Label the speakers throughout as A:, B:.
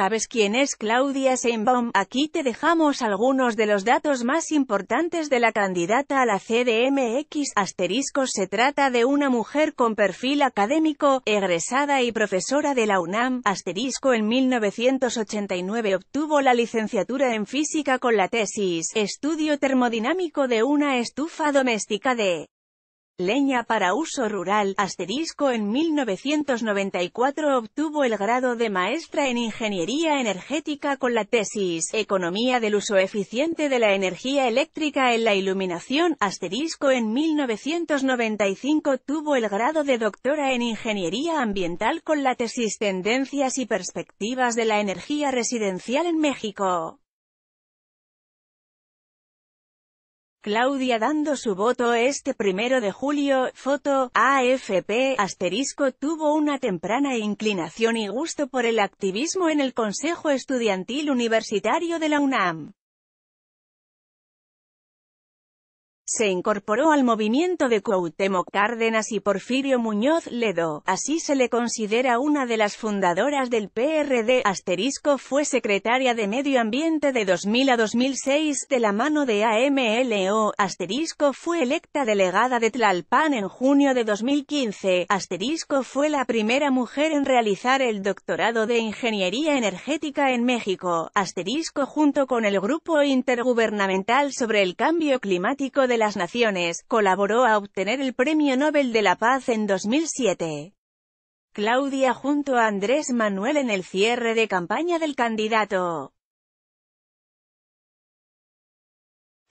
A: sabes quién es Claudia Seinbaum, aquí te dejamos algunos de los datos más importantes de la candidata a la CDMX, asterisco se trata de una mujer con perfil académico, egresada y profesora de la UNAM, asterisco en 1989 obtuvo la licenciatura en física con la tesis, estudio termodinámico de una estufa doméstica de leña para uso rural, asterisco en 1994 obtuvo el grado de maestra en ingeniería energética con la tesis, economía del uso eficiente de la energía eléctrica en la iluminación, asterisco en 1995 tuvo el grado de doctora en ingeniería ambiental con la tesis tendencias y perspectivas de la energía residencial en México. Claudia dando su voto este primero de julio, foto, AFP, asterisco tuvo una temprana inclinación y gusto por el activismo en el Consejo Estudiantil Universitario de la UNAM. Se incorporó al movimiento de Cuauhtémoc Cárdenas y Porfirio Muñoz Ledo, así se le considera una de las fundadoras del PRD, asterisco fue secretaria de Medio Ambiente de 2000 a 2006 de la mano de AMLO, asterisco fue electa delegada de Tlalpan en junio de 2015, asterisco fue la primera mujer en realizar el doctorado de Ingeniería Energética en México, asterisco junto con el Grupo Intergubernamental sobre el Cambio Climático de las Naciones, colaboró a obtener el Premio Nobel de la Paz en 2007. Claudia junto a Andrés Manuel en el cierre de campaña del candidato.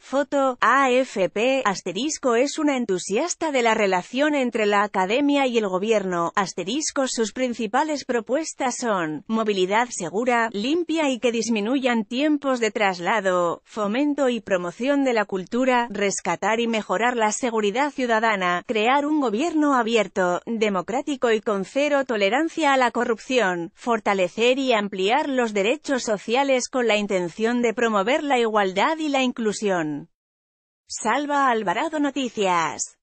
A: Foto, AFP, asterisco es una entusiasta de la relación entre la academia y el gobierno, asterisco sus principales propuestas son, movilidad segura, limpia y que disminuyan tiempos de traslado, fomento y promoción de la cultura, rescatar y mejorar la seguridad ciudadana, crear un gobierno abierto, democrático y con cero tolerancia a la corrupción, fortalecer y ampliar los derechos sociales con la intención de promover la igualdad y la inclusión. Salva Alvarado Noticias.